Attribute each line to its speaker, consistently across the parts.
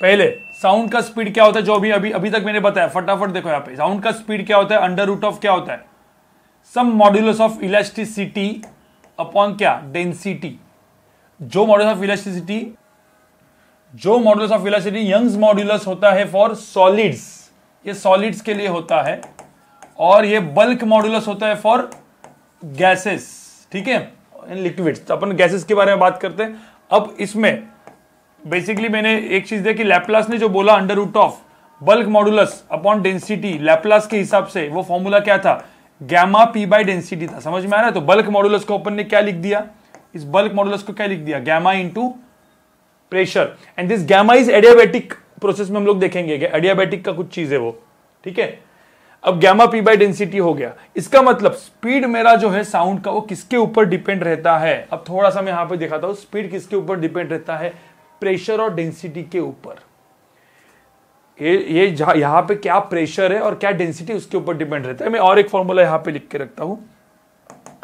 Speaker 1: पहले साउंड का स्पीड क्या होता है जो भी अभी अभी तक मैंने बताया फटाफट देखो यहाँ पे साउंड का स्पीड क्या होता है अंडर रूट ऑफ क्या होता है some modulus of electricity upon क्या डेंसिटी जो मॉड्यूल ऑफ इलेक्ट्रिसिटी जो module of electricity Young's modulus होता है फॉर सॉलिड्स ये सॉलिड्स के लिए होता है और ये बल्क मॉड्यूलस होता है फॉर गैसेस ठीक है लिक्विड्स तो अपन गैसेस के बारे में बात करते हैं अब इसमें बेसिकली मैंने एक चीज देखी लैपलास ने जो बोला under root of bulk modulus upon density Laplace के हिसाब से वो फॉर्मूला क्या था गैमा पी बाई डेंसिटी था समझ में आ रहा है तो बल्क मॉडुलस को अपन ने क्या लिख दिया इस बल्क मॉडुलस को क्या लिख दिया gamma into pressure and this gamma is adiabatic process में हम लोग देखेंगे एडियाबेटिक का कुछ चीज है वो ठीक है अब गैमा पी बाई डेंसिटी हो गया इसका मतलब स्पीड मेरा जो है साउंड का वो किसके ऊपर डिपेंड रहता है अब थोड़ा सा मैं यहां पे दिखाता हूं स्पीड किसके ऊपर डिपेंड रहता है प्रेशर और डेंसिटी के ऊपर ये ये यहाँ पे क्या प्रेशर है और क्या डेंसिटी उसके ऊपर डिपेंड रहता है मैं और एक फॉर्मूला यहाँ पे लिख के रखता हूँ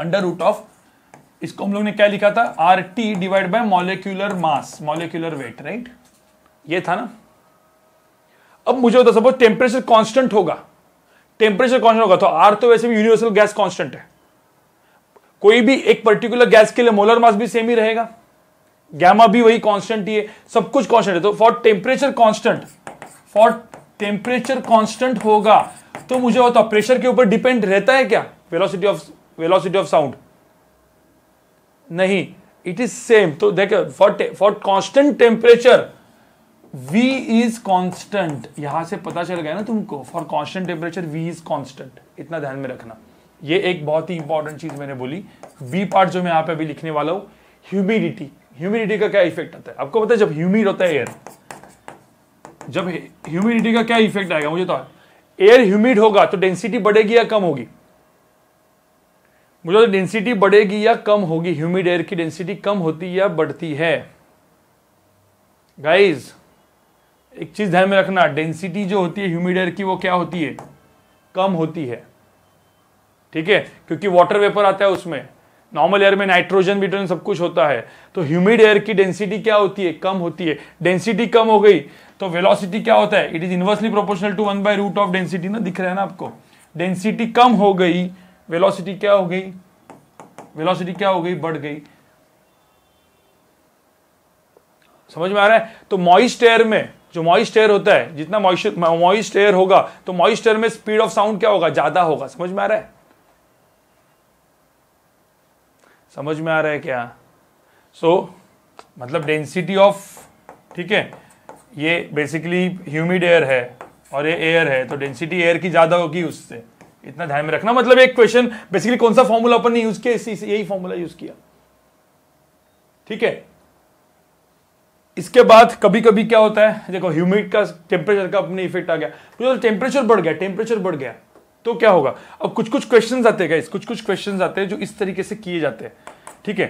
Speaker 1: अंडर रूट ऑफ इसको हम लोग ने क्या लिखा था R T divide by molecular mass molecular weight right ये था ना अब मुझे होता सपोज टेम्परेचर कॉन्स्टेंट होगा टेम्परेचर कॉन्स्टेंट होगा तो आर तो वैसे भी यूनिवर्सल गैस कॉन्स्टेंट है कोई भी एक पर्टिकुलर गैस के लिए मोलर मास भी सेम ही रहेगा गैमा भी वही कांस्टेंट ही है सब कुछ कांस्टेंट है तो for temperature constant for temperature constant होगा तो मुझे बताओ प्रेशर के ऊपर डिपेंड रहता है क्या velocity of velocity of sound नहीं इट इज सेम तो देखो for for constant temperature V is constant यहां से पता चल गया ना तुमको for constant temperature V is constant इतना ध्यान में रखना ये एक बहुत ही इंपॉर्टेंट चीज मैंने बोली वी पार्ट जो मैं यहां पे अभी लिखने वाला हूं ह्यूमिडिटी ह्यूमिडिटी का क्या इफेक्ट आता है आपको पता है जब ह्यूमिड होता है एयर जब ह्यूमिडिटी का क्या इफेक्ट आएगा मुझे तो एयर ह्यूमिड होगा तो डेंसिटी बढ़ेगी या कम होगी मुझे तो डेंसिटी बढ़ेगी या कम होगी ह्यूमिड एयर की डेंसिटी कम होती या बढ़ती है गाइज एक चीज ध्यान में रखना डेंसिटी जो होती है ह्यूमिड एयर की वो क्या होती है कम होती है ठीक है क्योंकि वाटर वेपर आता है उसमें नॉर्मल एयर में नाइट्रोजन बिट्रोजन सब कुछ होता है तो ह्यूमिड एयर की डेंसिटी क्या होती है कम होती है डेंसिटी कम हो गई तो वेलोसिटी क्या होता है it is inversely proportional to one by root of density ना दिख रहा है ना आपको डेंसिटी कम हो गई वेलोसिटी क्या हो गई वेलोसिटी क्या हो गई बढ़ गई समझ में आ रहा है तो मॉइस्ट एयर में जो मॉइस्ट एयर होता है जितना मॉइस्ट एयर होगा तो मॉइस्ट एयर में स्पीड ऑफ साउंड क्या होगा ज्यादा होगा समझ में आ रहा है समझ में आ रहा है क्या सो so, मतलब डेंसिटी ऑफ ठीक है ये बेसिकली ह्यूमिड एयर है और ये एयर है तो डेंसिटी एयर की ज्यादा होगी उससे इतना ध्यान में रखना मतलब एक क्वेश्चन बेसिकली कौन सा फॉर्मूला अपन ने यूज किया इसी यही फॉर्मूला यूज किया ठीक है इसके बाद कभी कभी क्या होता है देखो ह्यूमिड का टेम्परेचर का अपने इफेक्ट आ गया टेम्परेचर तो बढ़ गया टेम्परेचर बढ़ गया तो क्या होगा अब कुछ कुछ क्वेश्चन आते हैं गाइस कुछ कुछ क्वेश्चन आते हैं जो इस तरीके से किए जाते हैं ठीक है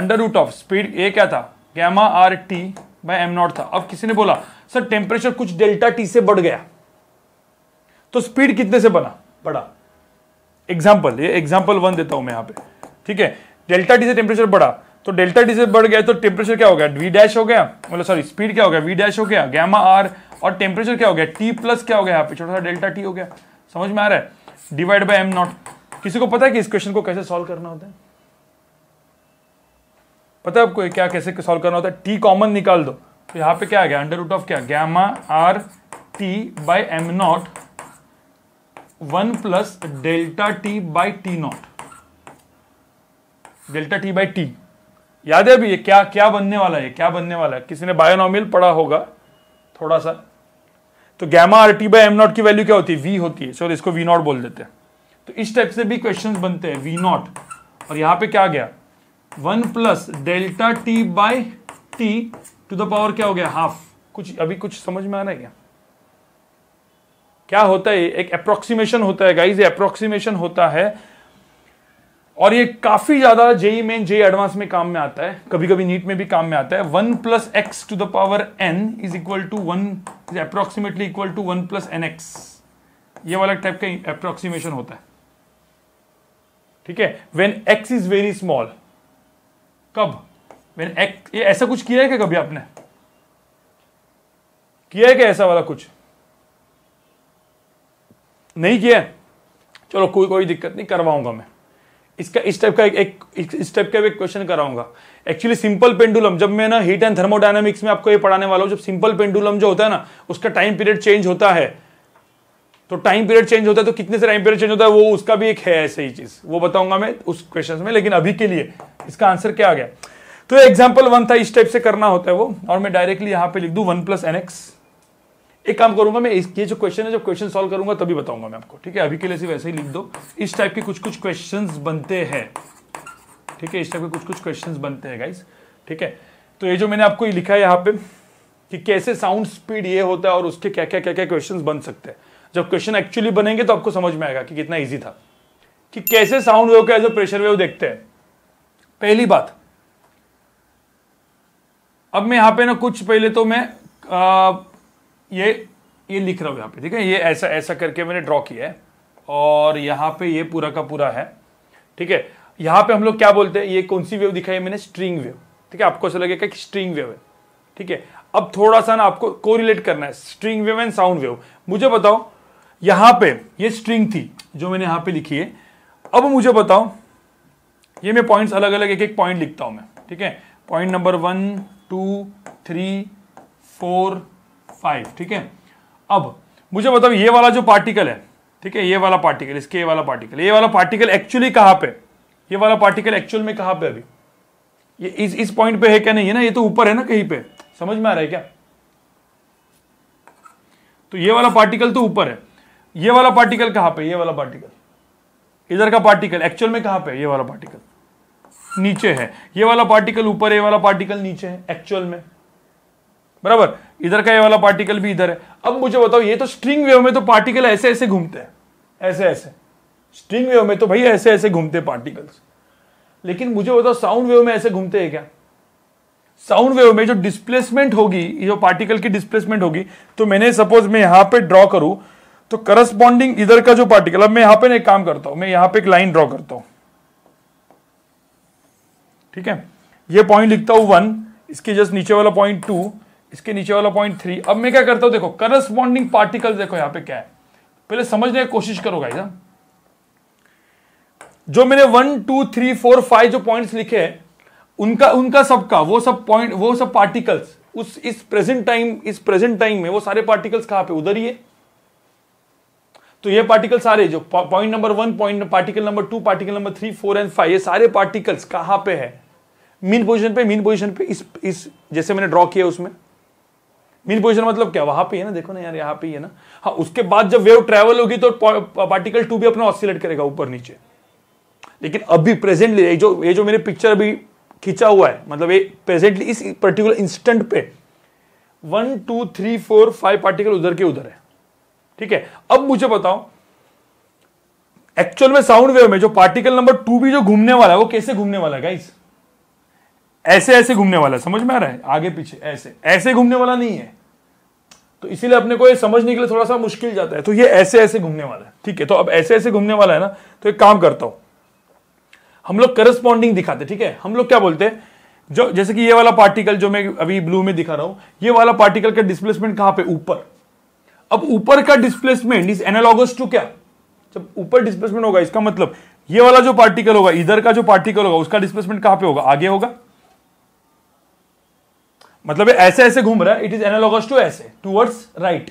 Speaker 1: अंडर रूट ऑफ स्पीड ए क्या था gamma R T by M naught था अब किसी ने बोला सर टेम्परेचर कुछ डेल्टा टी से बढ़ गया तो स्पीड कितने से बना बढ़ा एग्जाम्पल ये एग्जाम्पल वन देता हूं मैं यहां पे ठीक है डेल्टा टी से टेम्परेचर बढ़ा तो डेल्टा टी से बढ़ गया तो टेम्परेचर क्या हो गया वी डैश हो गया मतलब सॉरी स्पीड क्या हो गया वी डैश हो गया गैमा आर और टेम्परेचर क्या हो गया टी प्लस क्या हो गया यहाँ पे छोटा सा डेल्टा टी हो गया समझ में आ रहा है डिवाइड बाय एम नॉट किसी को पता है कि इस क्वेश्चन को कैसे सॉल्व करना होता है पता है आपको क्या कैसे सॉल्व करना होता है टी कॉमन निकाल दो तो यहां पे क्या आ गया अंडर रूट ऑफ क्या gamma R T by M naught one plus delta T by T naught delta T by T याद है अभी ये क्या क्या बनने वाला है क्या बनने वाला है किसी ने बायोनॉमिल पढ़ा होगा थोड़ा सा तो gamma R T by M naught की वैल्यू क्या होती है वी होती है सो इसको वी नॉट बोल देते हैं तो इस टाइप से भी क्वेश्चन बनते हैं वी नॉट और यहाँ पे क्या गया one plus delta T by T to the power क्या हो गया हाफ कुछ अभी कुछ समझ में आ रहा है क्या क्या होता है एक अप्रोक्सीमेशन होता है गाइज अप्रोक्सीमेशन होता है और ये काफी ज्यादा जेई मेन जेई एडवांस में काम में आता है कभी कभी नीट में भी काम में आता है one plus X to the power N is equal to one is equal to one plus N X ये वाला टाइप का अप्रोक्सीमेशन होता है ठीक है when X is very small कब वेन एक्स ये ऐसा कुछ किया है क्या कभी आपने किया है क्या ऐसा वाला कुछ नहीं किया चलो कोई कोई दिक्कत नहीं करवाऊंगा मैं इसका इस टाइप का एक, एक इस टाइप का एक क्वेश्चन कराऊंगा एक्चुअली सिंपल पेंडुलम जब मैं ना हीट एंड थर्मोडायनामिक्स में आपको ये पढ़ाने वाला हूँ जब सिंपल पेंडुलम जो होता है ना उसका टाइम पीरियड चेंज होता है तो टाइम पीरियड चेंज होता है तो कितने से टाइम पीरियड चेंज होता है वो उसका भी एक है ऐसे ही चीज वो बताऊंगा मैं उस क्वेश्चन में लेकिन अभी के लिए इसका आंसर क्या आ गया तो एग्जाम्पल वन था इस टाइप से करना होता है वो और मैं डायरेक्टली यहाँ पे लिख दू वन प्लस एनएक्स एक काम करूंगा मैं ये जो क्वेश्चन है जब क्वेश्चन सॉल्व करूंगा तभी बताऊंगा मैं आपको ठीक है अभी के लिए सिर्फ ऐसे ही लिख दो इस टाइप के कुछ कुछ क्वेश्चन बनते हैं ठीक है इस टाइप के कुछ कुछ क्वेश्चन बनते हैं गाइस ठीक है तो ये जो मैंने आपको ये लिखा है यहाँ पे कि कैसे साउंड स्पीड ये होता है और उसके क्या क्या क्या क्या क्वेश्चन बन सकते हैं जब क्वेश्चन एक्चुअली बनेंगे तो आपको समझ में आएगा कि कितना ईजी था कि कैसे साउंड वेव को एज अ प्रेशर वेव देखते हैं पहली बात अब मैं यहां पे ना कुछ पहले तो मैं आ, ये ये लिख रहा हूँ यहाँ पे ठीक है ये ऐसा ऐसा करके मैंने ड्रॉ किया है और यहाँ पे ये पूरा का पूरा है ठीक है यहाँ पे हम लोग क्या बोलते हैं ये कौन सी वेव दिखाई मैंने स्ट्रिंग वेव ठीक है आपको ऐसा लगेगा कि स्ट्रिंग वेव है ठीक है अब थोड़ा सा ना आपको कोरिलेट करना है string wave and sound wave मुझे बताओ यहाँ पे ये स्ट्रिंग थी जो मैंने यहाँ पे लिखी है अब मुझे बताओ ये मैं पॉइंट्स अलग अलग एक एक पॉइंट लिखता हूँ मैं ठीक है point number one two three four five ठीक है अब मुझे बताओ ये वाला जो पार्टिकल है ठीक है ये वाला पार्टिकल इसके ये वाला पार्टिकल ये वाला पार्टिकल एक्चुअली कहां पे ये वाला पार्टिकल एक्चुअल में कहां पे अभी ये इस इस पॉइंट पे है क्या नहीं है ना ये तो ऊपर है ना कहीं पे समझ में आ रहा है क्या तो ये वाला पार्टिकल तो ऊपर है ये वाला पार्टिकल कहां पे ये वाला पार्टिकल इधर का पार्टिकल एक्चुअल में कहां पे ये वाला पार्टिकल नीचे है ये वाला पार्टिकल ऊपर है ये वाला पार्टिकल नीचे है एक्चुअल में बराबर इधर का ये वाला पार्टिकल भी इधर है अब मुझे बताओ ये तो स्ट्रिंग वेव में तो पार्टिकल ऐसे ऐसे घूमते हैं ऐसे ऐसे स्ट्रिंग वेव में तो भाई ऐसे ऐसे घूमते पार्टिकल्स लेकिन मुझे बताओ साउंड वेव में ऐसे घूमते हैं क्या साउंड वेव में जो डिस्प्लेसमेंट होगी जो पार्टिकल की डिस्प्लेसमेंट होगी तो मैंने सपोज मैं यहां पे ड्रॉ करूं तो करस्पॉन्डिंग इधर का जो पार्टिकल अब मैं यहां पे एक काम करता हूं मैं यहां पे एक लाइन ड्रॉ करता हूं ठीक है ये पॉइंट लिखता हूं वन इसके जस्ट नीचे वाला पॉइंट टू इसके नीचे वाला पॉइंट थ्री अब मैं क्या करता हूं देखो करस्पॉन्डिंग पार्टिकल देखो यहां पे क्या है पहले समझने की कोशिश करो गाइस हाँ। जो मैंने one two three four five जो पॉइंट्स लिखे हैं उनका उनका सबका वो सब पॉइंट वो सब पार्टिकल्स उस इस प्रेजेंट टाइम इस प्रेजेंट टाइम में वो सारे पार्टिकल्स कहां पे उधर ही है तो ये पार्टिकल सारे जो point number one point particle number two particle number three four and five ये सारे पार्टिकल्स कहां पे है मीन पोजीशन पे मीन पोजीशन पे इस इस जैसे मैंने ड्रॉ किया उसमें मीन पोजिशन मतलब क्या वहां पे है ना देखो ना यार यहाँ पे है ना हाँ उसके बाद जब वेव ट्रेवल होगी तो पार्टिकल टू भी अपना ऑसिलेट करेगा ऊपर नीचे लेकिन अभी प्रेजेंटली जो ये जो मेरे पिक्चर अभी खींचा हुआ है मतलब ये प्रेजेंटली इस पर्टिकुलर इंस्टेंट पे one two three four five particle उधर के उधर है ठीक है अब मुझे बताओ एक्चुअल में साउंड वेव में जो पार्टिकल नंबर टू भी जो घूमने वाला है वो कैसे घूमने वाला है गाइस ऐसे ऐसे घूमने वाला है समझ में आ रहा है आगे पीछे ऐसे ऐसे घूमने वाला नहीं है तो इसीलिए अपने को ये समझने के लिए थोड़ा सा मुश्किल जाता है तो ये ऐसे ऐसे घूमने वाला है ठीक है तो अब ऐसे ऐसे घूमने वाला है ना तो एक काम करता हूं हम लोग करस्पॉन्डिंग दिखाते ठीक है हम लोग क्या बोलते हैं जो जैसे कि ये वाला पार्टिकल जो मैं अभी ब्लू में दिखा रहा हूं ये वाला पार्टिकल का डिस्प्लेसमेंट कहां पे ऊपर अब ऊपर का डिस्प्लेसमेंट इज एनालॉगस टू क्या जब ऊपर डिस्प्लेसमेंट होगा इसका मतलब ये वाला जो पार्टिकल होगा इधर का जो पार्टिकल होगा उसका डिस्प्लेसमेंट कहां पे होगा आगे होगा मतलब ऐसे ऐसे घूम रहा है इट इज एनालॉगस टू ऐसे टूवर्ड्स राइट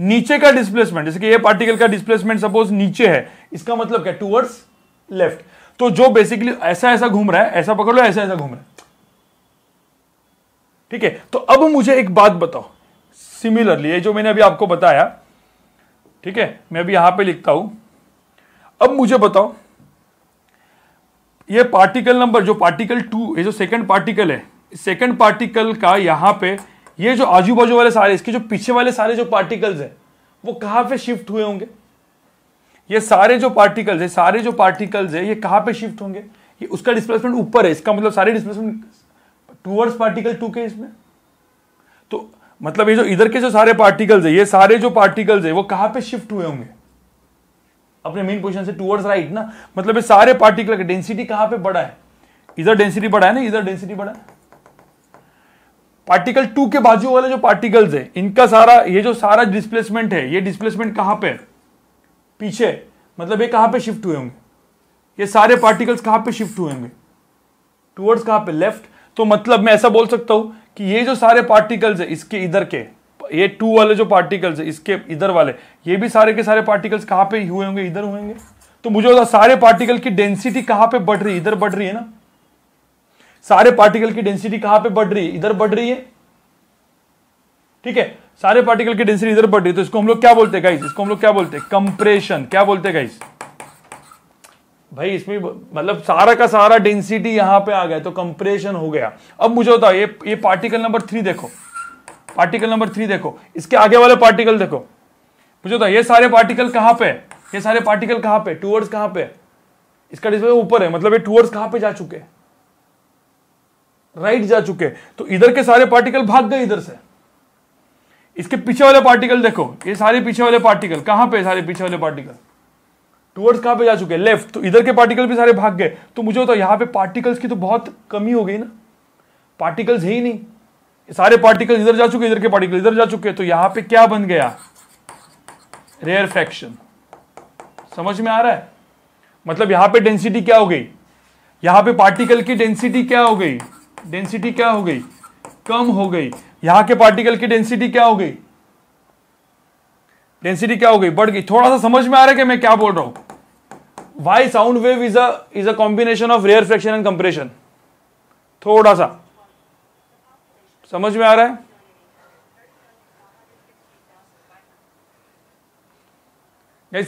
Speaker 1: नीचे का डिस्प्लेसमेंट जैसे कि ये पार्टिकल का डिस्प्लेसमेंट सपोज नीचे है इसका मतलब क्या टूवर्ड्स लेफ्ट तो जो बेसिकली ऐसा ऐसा घूम रहा है ऐसा पकड़ लो ऐसा ऐसा घूम रहा है ठीक है तो अब मुझे एक बात बताओ सिमिलरली ये जो मैंने अभी आपको बताया ठीक है मैं अभी यहां पे लिखता हूं अब मुझे बताओ ये पार्टिकल नंबर जो पार्टिकल टू ये जो सेकंड पार्टिकल है सेकेंड पार्टिकल का यहाँ पे ये जो आजू बाजू वाले सारे इसके जो पीछे वाले सारे जो पार्टिकल्स हैं वो कहाँ पे शिफ्ट हुए होंगे ये सारे जो पार्टिकल्स है सारे जो पार्टिकल्स है ये कहाँ पे शिफ्ट होंगे ये उसका डिस्प्लेसमेंट ऊपर है इसका मतलब सारे डिस्प्लेसमेंट टूवर्ड्स पार्टिकल टू के इसमें तो मतलब ये जो इधर के जो सारे पार्टिकल्स है ये सारे जो पार्टिकल्स है वो कहाँ पे शिफ्ट हुए होंगे अपने मेन पोजिशन से टूवर्ड्स राइट ना मतलब ये सारे पार्टिकल का डेंसिटी कहाँ पे बढ़ा है इधर डेंसिटी बढ़ा है ना इधर डेंसिटी बढ़ा है पार्टिकल टू के बाजू वाले जो पार्टिकल्स है इनका सारा ये जो सारा डिस्प्लेसमेंट है ये डिस्प्लेसमेंट कहां पे पीछे मतलब ये कहां पे शिफ्ट हुए होंगे ये सारे पार्टिकल्स कहां पे शिफ्ट हुए होंगे टूवर्ड्स कहां पे लेफ्ट तो मतलब मैं ऐसा बोल सकता हूं कि ये जो सारे पार्टिकल्स है इसके इधर के ये टू वाले जो पार्टिकल्स है इसके इधर वाले ये भी सारे के सारे पार्टिकल्स कहां पे हुए होंगे इधर हुएंगे तो मुझे सारे पार्टिकल की डेंसिटी कहां पे बढ़ रही इधर बढ़ रही है ना सारे पार्टिकल की डेंसिटी कहां पे बढ़ रही है इधर बढ़ रही है ठीक है सारे पार्टिकल की डेंसिटी इधर बढ़ रही है तो इसको हम लोग क्या बोलते हैं गाइस इसको हम लोग क्या बोलते हैं कंप्रेशन क्या बोलते हैं गाइस भाई इसमें मतलब सारा का सारा डेंसिटी यहां पे आ गया तो कंप्रेशन हो गया अब मुझे होता ये ये पार्टिकल नंबर थ्री देखो पार्टिकल नंबर थ्री देखो इसके आगे वाले पार्टिकल देखो मुझे होता ये सारे पार्टिकल कहां पे ये सारे पार्टिकल कहां पे टूवर्ड्स कहां पे इसका डिस्प्ले ऊपर है मतलब ये टूवर्ड्स कहां पे जा चुके हैं राइट जा चुके हैं तो इधर के सारे पार्टिकल भाग गए इधर से इसके पीछे वाले पार्टिकल देखो ये सारे पीछे वाले पार्टिकल कहां पे सारे पीछे वाले पार्टिकल टूवर्ड्स कहां पे जा चुके लेफ्ट तो इधर के पार्टिकल भी सारे भाग गए तो मुझे तो यहां पे पार्टिकल्स की तो बहुत कमी हो गई ना पार्टिकल्स है ही नहीं सारे पार्टिकल इधर जा चुके इधर के पार्टिकल इधर जा चुके तो यहां पे क्या बन गया रेयर फ्रैक्शन समझ में आ रहा है मतलब यहां पे डेंसिटी क्या हो गई यहां पे पार्टिकल की डेंसिटी क्या हो गई डेंसिटी क्या हो गई कम हो गई यहां के पार्टिकल की डेंसिटी क्या हो गई डेंसिटी क्या हो गई बढ़ गई थोड़ा सा समझ में आ रहा है कि मैं क्या बोल रहा हूं why sound wave is as a combination of rarefaction and compression थोड़ा सा समझ में आ रहा है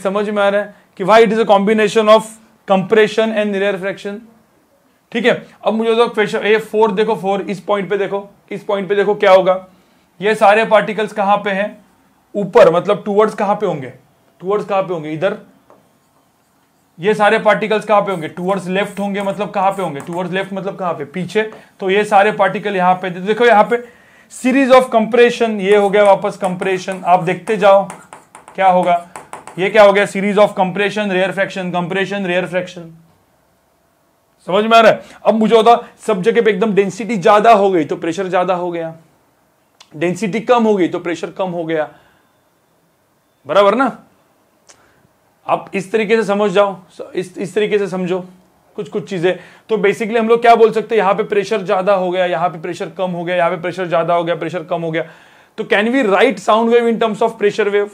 Speaker 1: समझ में आ रहा है कि why it is a combination of compression and rarefaction ठीक है अब मुझे तो क्वेश्चन ये फोर देखो फोर इस पॉइंट पे देखो इस पॉइंट पे देखो क्या होगा ये सारे पार्टिकल्स कहां पे हैं ऊपर मतलब टूवर्ड्स कहां पे होंगे टूवर्ड्स कहां पे होंगे इधर ये सारे पार्टिकल्स कहां पे होंगे टूवर्ड्स लेफ्ट होंगे मतलब कहां पे होंगे टूवर्ड्स लेफ्ट मतलब कहां पे पीछे तो ये सारे पार्टिकल यहां पे देखो यहां पे सीरीज ऑफ कंप्रेशन ये हो गया वापस कंप्रेशन आप देखते जाओ क्या होगा ये क्या हो गया series of compression rarefaction compression rarefaction समझ में आ रहा है अब मुझे होता सब जगह पे एकदम डेंसिटी ज्यादा हो गई तो प्रेशर ज्यादा हो गया डेंसिटी कम हो गई तो प्रेशर कम हो गया बराबर ना आप इस तरीके से समझ जाओ इस इस तरीके से समझो कुछ कुछ चीजें तो बेसिकली हम लोग क्या बोल सकते हैं यहां पे प्रेशर ज्यादा हो गया यहां पे प्रेशर कम हो गया यहां पे प्रेशर ज्यादा हो गया प्रेशर कम हो गया तो can we write sound wave in terms of pressure wave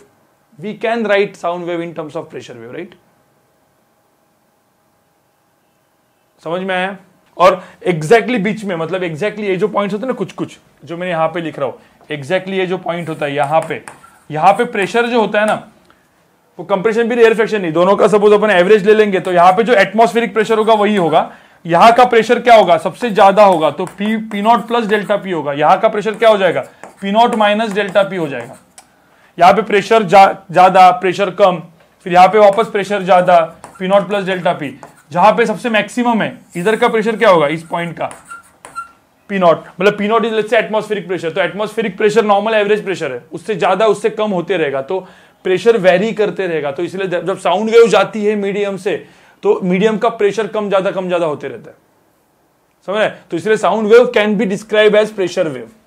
Speaker 1: we can write sound wave in terms of pressure wave right समझ में आया और एग्जैक्टली exactly बीच में मतलब एग्जैक्टली exactly ये जो पॉइंट होते हैं ना कुछ कुछ जो मैंने यहाँ पे लिख रहा हूँ एग्जैक्टली exactly ये जो पॉइंट होता है यहाँ पे यहाँ पे प्रेशर जो होता है ना वो कंप्रेशन भी एयर फ्रेक्शन नहीं दोनों का सपोज अपन एवरेज ले लेंगे तो यहाँ पे जो एटमोस्फेरिक प्रेशर होगा वही होगा यहाँ का प्रेशर क्या होगा सबसे ज्यादा होगा तो P P naught plus delta P होगा यहाँ का प्रेशर क्या हो जाएगा P naught minus delta P हो जाएगा यहाँ पे प्रेशर ज्यादा जा, प्रेशर कम फिर यहाँ पे वापस प्रेशर ज्यादा P naught plus delta P जहां पे सबसे मैक्सिमम है इधर का प्रेशर क्या होगा इस पॉइंट का पी नॉट मतलब P naught is let's atmospheric pressure तो atmospheric pressure normal average pressure है उससे ज्यादा उससे कम होते रहेगा तो प्रेशर वेरी करते रहेगा तो इसलिए जब साउंड वेव जाती है मीडियम से तो मीडियम का प्रेशर कम ज्यादा कम ज्यादा होते रहता है समझ रहे तो इसलिए sound wave can be describe as pressure wave